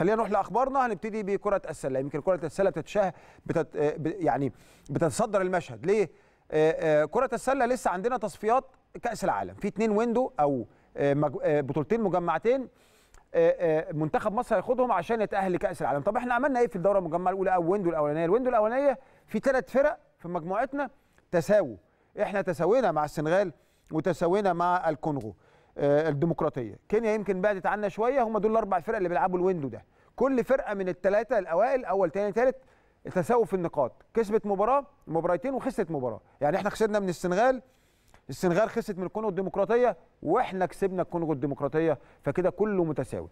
خلينا نروح لاخبارنا هنبتدي بكره السله يمكن كره السله بتتشه بتت... يعني بتتصدر المشهد ليه آه، آه، كره السله لسه عندنا تصفيات كاس العالم في اتنين ويندو او آه، بطولتين مجمعتين منتخب مصر هياخدهم عشان يتاهل لكاس العالم طب احنا عملنا ايه في الدوره المجمعه الاولى او ويندو الاولانيه الويندو الاولانيه في ثلاث فرق في مجموعتنا تساووا احنا تساوينا مع السنغال وتساوينا مع الكونغو آه، الديمقراطيه كينيا يمكن بعدت عنا شويه هم دول الاربع فرق اللي بيلعبوا الويندو ده كل فرقه من الثلاثه الاوائل اول ثاني ثالث تساوي في النقاط كسبت مباراه مباراتين وخسرت مباراه يعني احنا خسرنا من السنغال السنغال خسرت من الكونغو الديمقراطيه واحنا كسبنا الكونغو الديمقراطيه فكده كله متساوي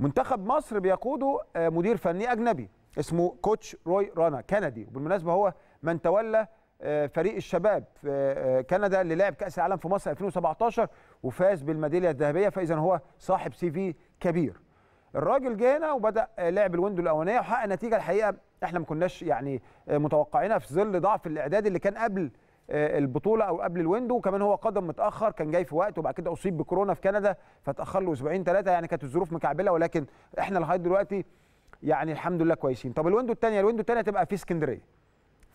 منتخب مصر بيقوده آه، مدير فني اجنبي اسمه كوتش روي رانا كندي وبالمناسبه هو من تولى فريق الشباب في آه، آه، كندا اللي لعب كاس العالم في مصر 2017 وفاز بالميداليه الذهبيه فاذا هو صاحب سي في كبير الراجل جه هنا وبدا لعب الويندو الاولانيه وحقق نتيجه الحقيقه احنا ما كناش يعني متوقعينها في ظل ضعف الاعداد اللي كان قبل آه، البطوله او قبل الويندو وكمان هو قدم متاخر كان جاي في وقت وبعد كده اصيب بكورونا في كندا فتاخر له اسبوعين ثلاثه يعني كانت الظروف مكعبله ولكن احنا لغايه دلوقتي يعني الحمد لله كويسين طب الويندو الثانيه الويندو الثانيه تبقى في اسكندريه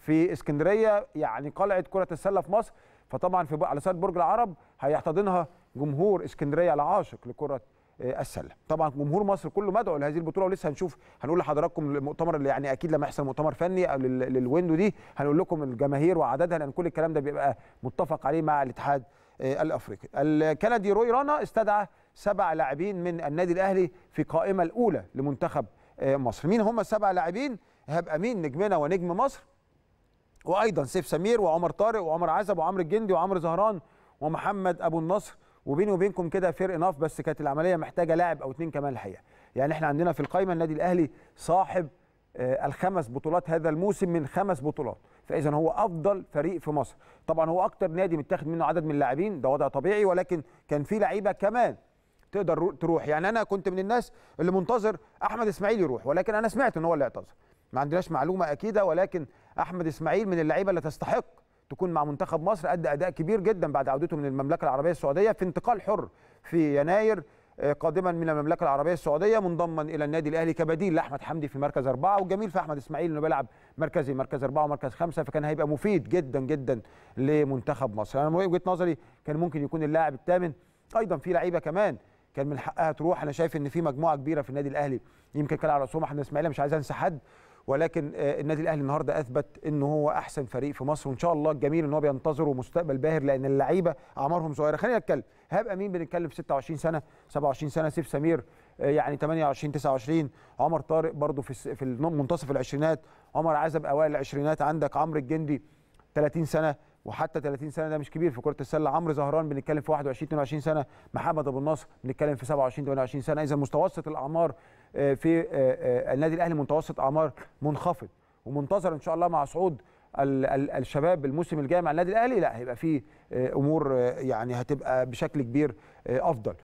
في اسكندريه يعني قلعه كره السله في مصر فطبعا في على صعيد برج العرب هيحتضنها جمهور اسكندريه العاشق لكره آه، السله طبعا جمهور مصر كله مدعو لهذه البطوله ولسه هنشوف هنقول لحضراتكم المؤتمر اللي يعني اكيد لما يحصل مؤتمر فني او للويندو دي هنقول لكم الجماهير وعددها لان كل الكلام ده بيبقى متفق عليه مع الاتحاد آه، الافريقي الكندي روي رانا استدعى سبع لاعبين من النادي الاهلي في القائمه الاولى لمنتخب آه، مصر مين هم السبع لاعبين هبقى مين نجمنا ونجم مصر وايضا سيف سمير وعمر طارق وعمر عزب وعمر الجندي وعمر زهران ومحمد ابو النصر وبيني وبينكم كده فير اناف بس كانت العمليه محتاجه لاعب او اتنين كمان الحقيقه يعني احنا عندنا في القائمه النادي الاهلي صاحب آه، الخمس بطولات هذا الموسم من خمس بطولات فاذا هو افضل فريق في مصر طبعا هو اكتر نادي متاخد منه عدد من اللاعبين ده وضع طبيعي ولكن كان في لعيبه كمان تقدر تروح يعني انا كنت من الناس اللي منتظر احمد اسماعيل يروح ولكن انا سمعت ان هو اللي اعتذر ما عندناش معلومه اكيده ولكن احمد اسماعيل من اللعيبه اللي تستحق تكون مع منتخب مصر ادى اداء كبير جدا بعد عودته من المملكه العربيه السعوديه في انتقال حر في يناير آه، قادما من المملكه العربيه السعوديه منضما الى النادي الاهلي كبديل لاحمد حمدي في مركز اربعه والجميل في احمد اسماعيل انه بيلعب مركزي مركز اربعه ومركز خمسه فكان هيبقى مفيد جدا جدا لمنتخب مصر انا يعني وجهه نظري كان ممكن يكون اللاعب الثامن ايضا في لعيبه كمان كان من حقها تروح انا شايف ان في مجموعه كبيره في النادي الاهلي يمكن كان على راسهم احمد اسماعيل مش عايز انسى حد ولكن آه، النادي الاهلي النهارده اثبت ان هو احسن فريق في مصر وان شاء الله الجميل ان هو بينتظره مستقبل باهر لان اللعيبه اعمارهم صغيره خلينا نتكلم هاب امين بنتكلم في 26 سنه 27 سنه سيف سمير آه، يعني 28 29 عمر طارق برضو في في منتصف العشرينات عمر عزب اوائل العشرينات عندك عمرو الجندي 30 سنه وحتى 30 سنه ده مش كبير في كره السله عمرو زهران بنتكلم في 21 22 سنه محمد ابو النصر بنتكلم في 27 28 سنه اذا متوسط الاعمار آه، في آه، آه، النادي الاهلي متوسط اعمار منخفض ومنتظر ان شاء الله مع صعود الشباب الموسم الجاي مع النادي الاهلي لا هيبقى فيه امور يعني هتبقى بشكل كبير افضل